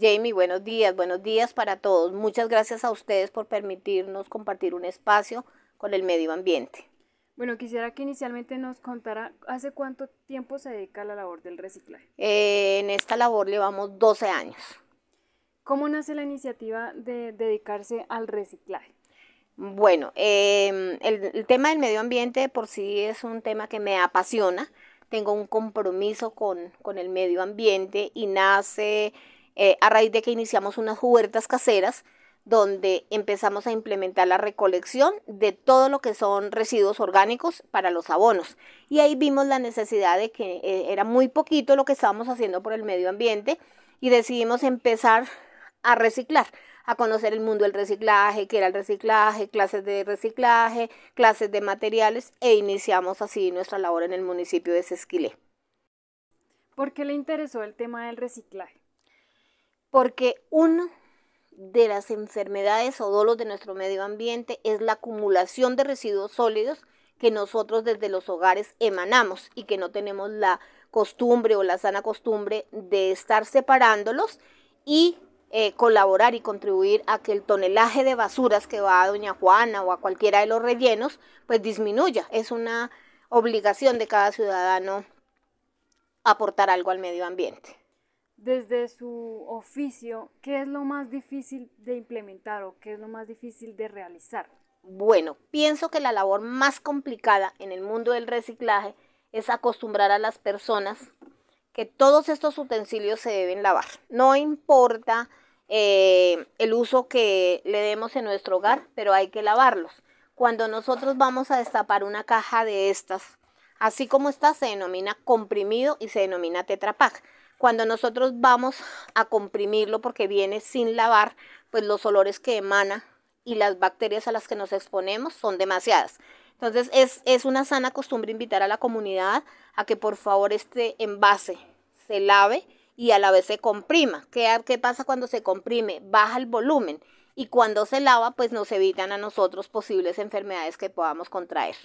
Jamie, buenos días, buenos días para todos. Muchas gracias a ustedes por permitirnos compartir un espacio con el medio ambiente. Bueno, quisiera que inicialmente nos contara hace cuánto tiempo se dedica a la labor del reciclaje. Eh, en esta labor llevamos 12 años. ¿Cómo nace la iniciativa de dedicarse al reciclaje? Bueno, em, el, tema del medio ambiente por sí es un tema que me apasiona. Tengo un compromiso con, con el medio ambiente y nace eh, a raíz de que iniciamos unas huertas caseras donde empezamos a implementar la recolección de todo lo que son residuos orgánicos para los abonos. Y ahí vimos la necesidad de que eh, era muy poquito lo que estábamos haciendo por el medio ambiente y decidimos empezar a reciclar, a conocer el mundo del reciclaje, qué era el reciclaje, clases de reciclaje, clases de materiales e iniciamos así nuestra labor en el municipio de Sesquilé. ¿Por qué le interesó el tema del reciclaje? porque una de las enfermedades o dolos de nuestro medio ambiente es la acumulación de residuos sólidos que nosotros desde los hogares emanamos y que no tenemos la costumbre o la sana costumbre de estar separándolos y eh, colaborar y contribuir a que el tonelaje de basuras que va a Doña Juana o a cualquiera de los rellenos pues disminuya. Es una obligación de cada ciudadano aportar algo al medio ambiente desde su oficio, ¿qué es lo más difícil de implementar o qué es lo más difícil de realizar? Bueno, pienso que la labor más complicada en el mundo del reciclaje es acostumbrar a las personas que todos estos utensilios se deben lavar. No importa eh, el uso que le demos en nuestro hogar, pero hay que lavarlos. Cuando nosotros vamos a destapar una caja de estas, así como esta se denomina comprimido y se denomina tetrapack. Cuando nosotros vamos a comprimirlo porque viene sin lavar, pues los olores que emana y las bacterias a las que nos exponemos son demasiadas. Entonces es, una sana costumbre invitar a la comunidad a que por favor este envase se lave y a la vez se comprima. ¿Qué, ¿Qué, pasa cuando se comprime? Baja el volumen y cuando se lava pues nos evitan a nosotros posibles enfermedades que podamos contraer.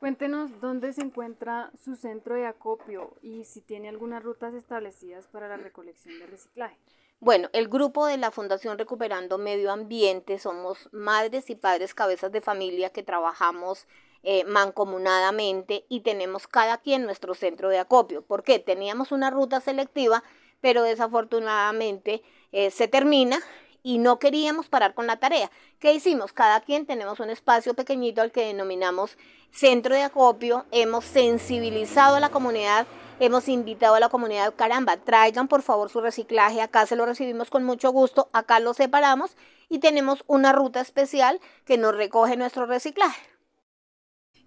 Cuéntenos dónde se encuentra su centro de acopio y si tiene algunas rutas establecidas para la recolección de reciclaje. Bueno, el grupo de la Fundación Recuperando Medio Ambiente somos madres y padres cabezas de familia que trabajamos eh, mancomunadamente y tenemos cada quien nuestro centro de acopio. ¿Por qué? Teníamos una ruta selectiva, pero desafortunadamente eh, se termina y no queríamos parar con la tarea. ¿Qué hicimos? Cada quien tenemos un espacio pequeñito al que denominamos centro de acopio, hemos sensibilizado a la comunidad hemos invitado a la comunidad, caramba, traigan por favor su reciclaje, acá se lo recibimos con mucho gusto, acá lo separamos y tenemos una ruta especial que nos recoge nuestro reciclaje.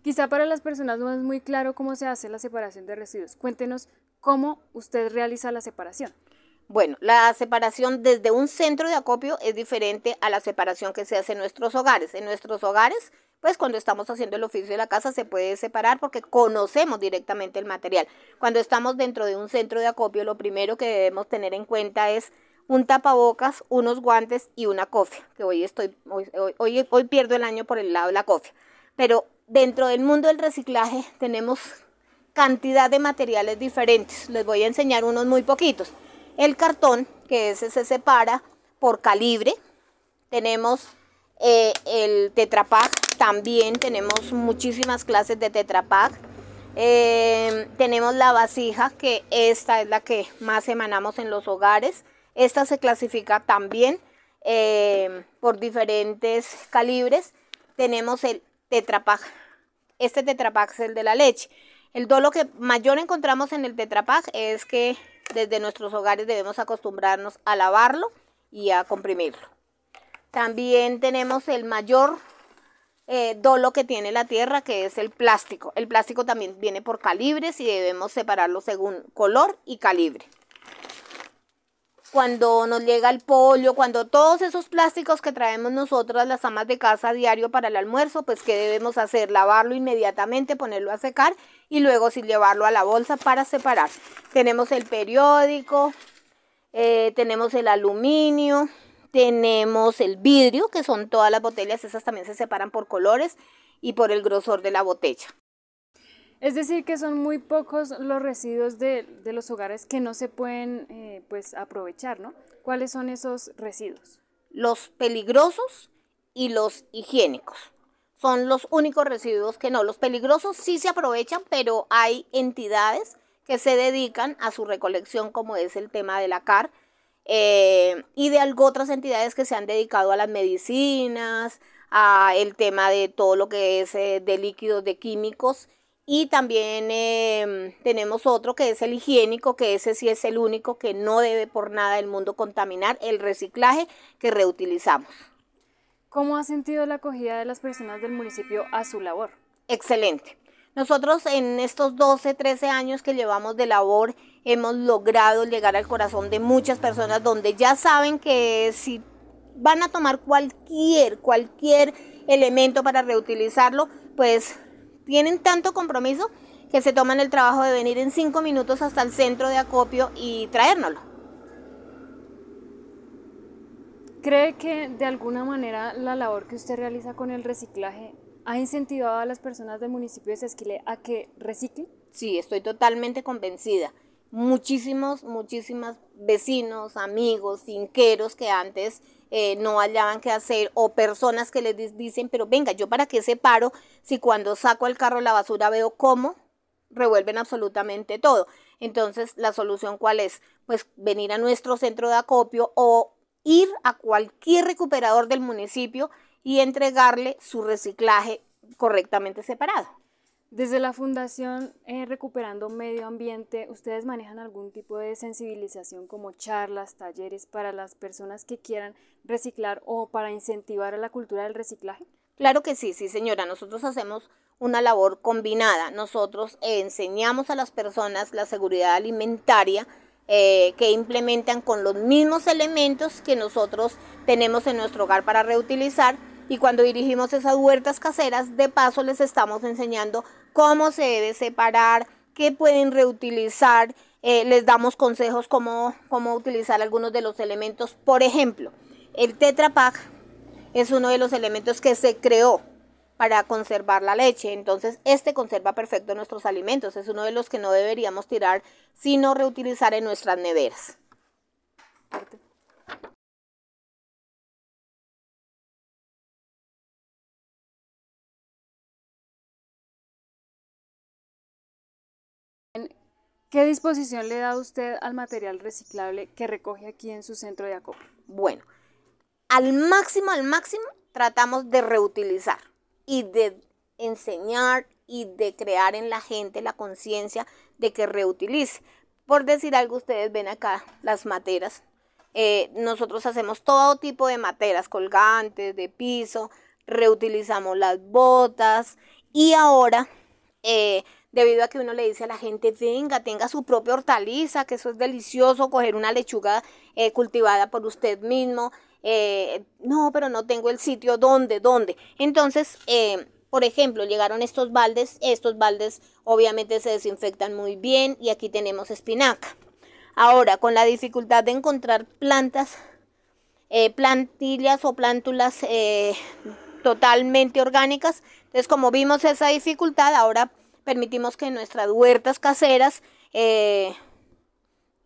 Quizá para las personas no es muy claro cómo se hace la separación de residuos. Cuéntenos cómo usted realiza la separación. Bueno, la separación desde un centro de acopio es diferente a la separación que se hace en nuestros hogares. En nuestros hogares, pues cuando estamos haciendo el oficio de la casa se puede separar porque conocemos directamente el material. Cuando estamos dentro de un centro de acopio, lo primero que debemos tener en cuenta es un tapabocas, unos guantes y una cofia, que hoy estoy hoy, hoy, hoy pierdo el año por el lado de la cofia. Pero dentro del mundo del reciclaje tenemos cantidad de materiales diferentes. Les voy a enseñar unos muy poquitos el cartón, que ese se separa por calibre. Tenemos eh, el tetrapack, también tenemos muchísimas clases de tetrapack. Em, tenemos la vasija, que esta es la que más emanamos en los hogares. Esta se clasifica también em, por diferentes calibres. Tenemos el tetrapack. Este tetrapack es el de la leche. El dolo que mayor encontramos en el tetrapag es que desde nuestros hogares debemos acostumbrarnos a lavarlo y a comprimirlo. También tenemos el mayor eh, dolo que tiene la tierra, que es el plástico. El plástico también viene por calibres y debemos separarlo según color y calibre. Cuando nos llega el pollo, cuando todos esos plásticos que traemos nosotros las amas de casa a diario para el almuerzo, pues ¿qué debemos hacer? Lavarlo inmediatamente, ponerlo a secar y luego sin llevarlo a la bolsa para separar. Tenemos el periódico, eh, tenemos el aluminio, tenemos el vidrio, que son todas las botellas, esas también se separan por colores y por el grosor de la botella. Es decir, que son muy pocos los residuos de, los hogares que no se pueden eh, pues, aprovechar, ¿no? ¿Cuáles son esos residuos? Los peligrosos y los higiénicos son los únicos residuos que no. Los peligrosos sí se aprovechan, pero hay entidades que se dedican a su recolección, como es el tema de la CAR, eh, y de otras entidades que se han dedicado a las medicinas, a el tema de todo lo que es eh, de líquidos, de químicos, y también em, tenemos otro que es el higiénico, que ese sí es el único que no debe por nada del mundo contaminar, el reciclaje que reutilizamos. ¿Cómo ha sentido la acogida de las personas del municipio a su labor? Excelente. Nosotros en estos 12, 13 años que llevamos de labor hemos logrado llegar al corazón de muchas personas donde ya saben que si van a tomar cualquier, cualquier elemento para reutilizarlo, pues tienen tanto compromiso que se toman el trabajo de venir en cinco minutos hasta el centro de acopio y traérnoslo. ¿Cree que de alguna manera la labor que usted realiza con el reciclaje ha incentivado a las personas del municipio de Sesquilé a que reciclen? Sí, estoy totalmente convencida. Muchísimos, muchísimos vecinos, amigos, cinqueros que antes eh, no hallaban qué hacer o personas que les dicen, pero venga, ¿yo para qué separo si cuando saco el carro la basura veo cómo revuelven absolutamente todo? Entonces, la solución cuál es? Pues venir a nuestro centro de acopio o ir a cualquier recuperador del municipio y entregarle su reciclaje correctamente separado. Desde la Fundación eh, Recuperando Medio Ambiente, ¿ustedes manejan algún tipo de sensibilización como charlas, talleres para las personas que quieran reciclar o para incentivar a la cultura del reciclaje? Claro que sí, sí señora, nosotros hacemos una labor combinada. Nosotros enseñamos a las personas la seguridad alimentaria, eh, que implementan con los mismos elementos que nosotros tenemos en nuestro hogar para reutilizar. Y cuando dirigimos esas huertas caseras, de paso les estamos enseñando cómo se debe separar, qué pueden reutilizar, eh, les damos consejos cómo, cómo utilizar algunos de los elementos. Por ejemplo, el Tetra es uno de los elementos que se creó para conservar la leche. Entonces, este conserva perfecto nuestros alimentos. Es uno de los que no deberíamos tirar, sino reutilizar en nuestras neveras. ¿Qué disposición le da usted al material reciclable que recoge aquí en su centro de acopio? Bueno, al máximo, al máximo, tratamos de reutilizar y de enseñar y de crear en la gente la conciencia de que reutilice. Por decir algo, ustedes ven acá las materas. Eh, nosotros hacemos todo tipo de materas, colgantes, de piso, reutilizamos las botas y ahora, eh, debido a que uno le dice a la gente, venga, tenga su propia hortaliza, que eso es delicioso, coger una lechuga eh, cultivada por usted mismo, eh, no, pero no tengo el sitio, ¿dónde? ¿Dónde? Entonces, eh, por ejemplo, llegaron estos baldes, estos baldes obviamente se desinfectan muy bien y aquí tenemos espinaca. Ahora, con la dificultad de encontrar plantas, eh, plantillas o plántulas totalmente orgánicas, entonces como vimos esa dificultad, ahora permitimos que nuestras huertas caseras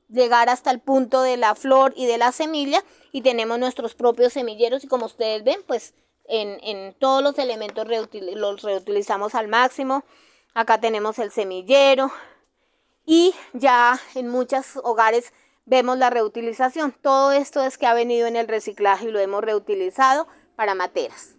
llegar hasta el punto de la flor y de la semilla y tenemos nuestros propios semilleros y como ustedes ven pues en, todos los elementos los reutilizamos al máximo acá tenemos el semillero y ya en muchos hogares vemos la reutilización todo esto es que ha venido en el reciclaje y lo hemos reutilizado para materas